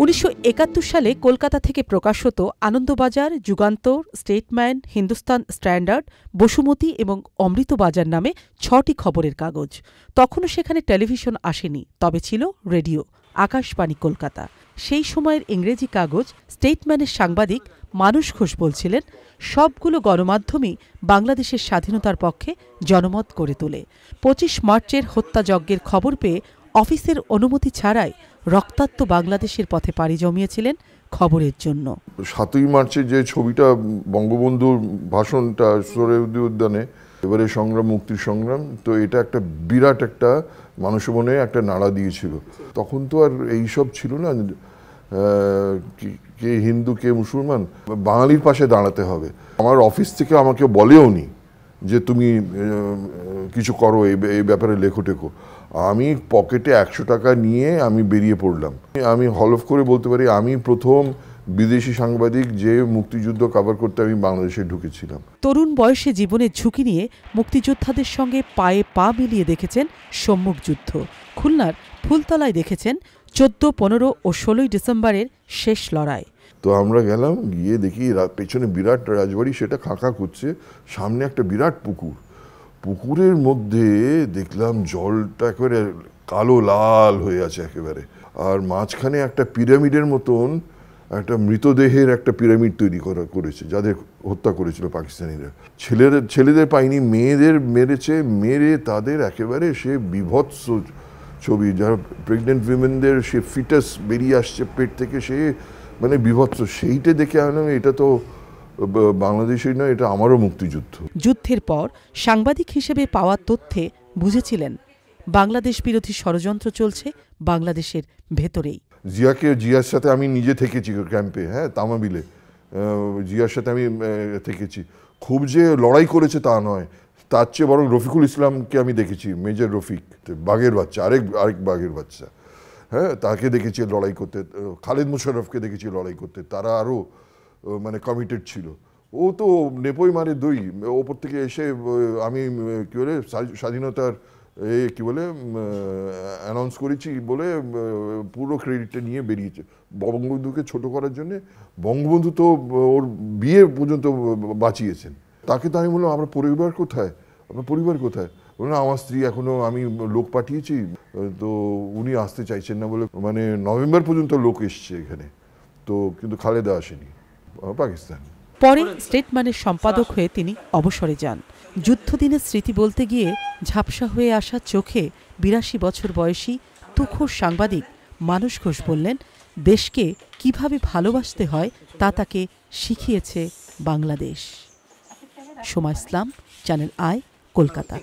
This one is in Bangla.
উনিশশো সালে কলকাতা থেকে প্রকাশ হতো আনন্দবাজার যুগান্তর স্টেটম্যান হিন্দুস্তান স্ট্যান্ডার্ড বসুমতী এবং অমৃতবাজার নামে ছটি খবরের কাগজ তখনও সেখানে টেলিভিশন আসেনি তবে ছিল রেডিও আকাশবাণী কলকাতা সেই সময়ের ইংরেজি কাগজ স্টেটম্যানের সাংবাদিক মানুষ ঘোষ বলছিলেন সবগুলো গণমাধ্যমই বাংলাদেশের স্বাধীনতার পক্ষে জনমত করে তোলে পঁচিশ মার্চের হত্যাযজ্ঞের খবর পেয়ে অফিসের অনুমতি ছাড়াই রক্তাক্ত বাংলাদেশের পথে পাড়ি জমিয়েছিলেন খবরের জন্য সাতই মার্চের যে ছবিটা বঙ্গবন্ধুর ভাষণটা সরেউদ্দি উদ্যানে এবারে সংগ্রাম মুক্তির সংগ্রাম তো এটা একটা বিরাট একটা মানুষ মনে একটা নাড়া দিয়েছিল তখন তো আর এইসব ছিল না কে হিন্দু কে মুসলমান বাঙালির পাশে দাঁড়াতে হবে আমার অফিস থেকে আমাকে বলেও নি যে তুমি কিছু করো এই ব্যাপারে লেখো টেখো আমি পকেটে একশো টাকা নিয়ে আমি বেরিয়ে পড়লাম আমি হলফ করে বলতে পারি আমি প্রথম বিদেশি সাংবাদিক যে মুক্তিযুদ্ধ কভার করতে আমি বাংলাদেশে ঢুকেছিলাম তরুণ বয়সে জীবনের ঝুঁকি নিয়ে মুক্তিযোদ্ধাদের সঙ্গে পায়ে পা মিলিয়ে দেখেছেন সম্মুখ যুদ্ধ খুলনার ফুলতলায় দেখেছেন চোদ্দ পনেরো ও ষোলোই ডিসেম্বরের শেষ লড়াই তো আমরা গেলাম গিয়ে দেখি পেছনে বিরাট রাজবাড়ি সেটা খাঁকা করছে সামনে একটা বিরাট পুকুর পুকুরের মধ্যে দেখলাম জলটা একেবারে কালো লাল হয়ে আছে একেবারে আর মাঝখানে একটা পিরামিডের মতন একটা মৃতদেহের একটা পিরামিড তৈরি করা করেছে যাদের হত্যা করেছিল পাকিস্তানিরা ছেলের ছেলেদের পাইনি মেয়েদের মেরেছে মেরে তাদের একেবারে সে বিভৎস ছবি যারা প্রেগনেন্ট উইমেনদের সে ফিটাস বেরিয়ে আসছে পেট থেকে সে মানে বিভৎস সেইটা দেখে আমি এটা তো বাংলাদেশই নয় এটা আমারও মুক্তিযুদ্ধ যুদ্ধের পর সাংবাদিক হিসেবে পাওয়া তথ্যে বুঝেছিলেন বাংলাদেশ বিরোধী ষড়যন্ত্র চলছে বাংলাদেশের ভেতরেই জিয়াকে জিয়ার সাথে আমি নিজে থেকেছি ক্যাম্পে হ্যাঁ তামাবিলে জিয়ার সাথে আমি থেকেছি খুব যে লড়াই করেছে তা নয় তার চেয়ে বরং রফিকুল ইসলামকে আমি দেখেছি মেজর রফিক বাঘের বাচ্চা আরেক আরেক বাঘের বাচ্চা হ্যাঁ তাকে দেখেছি লড়াই করতে খালিদ মুশারফকে দেখেছি লড়াই করতে তারা আরও মানে কমিটেড ছিল ও তো নেপোই মারে দুই ওপর থেকে এসে আমি কী বলে স্বাধীনতার এ কী বলে অ্যানাউন্স করেছি বলে পুরো ক্রেডিটটা নিয়ে বেরিয়েছে বঙ্গবন্ধুকে ছোট করার জন্যে বঙ্গবন্ধু তো ওর বিয়ে পর্যন্ত বাঁচিয়েছেন তাকে তো আমি বললাম আমার পরিবার কোথায় আপনার পরিবার কোথায় বললেন আমার স্ত্রী এখনো আমি লোক পাঠিয়েছি তো উনি আসতে চাইছেন না বলে মানে নভেম্বর পর্যন্ত লোক এসছে এখানে তো কিন্তু খালেদা আসেনি পাকিস্তান পরে স্টেট মানের সম্পাদক হয়ে তিনি অবসরে যান যুদ্ধদিনের স্মৃতি বলতে গিয়ে ঝাপসা হয়ে আসা চোখে বিরাশি বছর বয়সী তুখোর সাংবাদিক মানুষ ঘোষ বললেন দেশকে কিভাবে ভালোবাসতে হয় তা তাকে শিখিয়েছে বাংলাদেশ সোমা ইসলাম চ্যানেল আই কলকাতা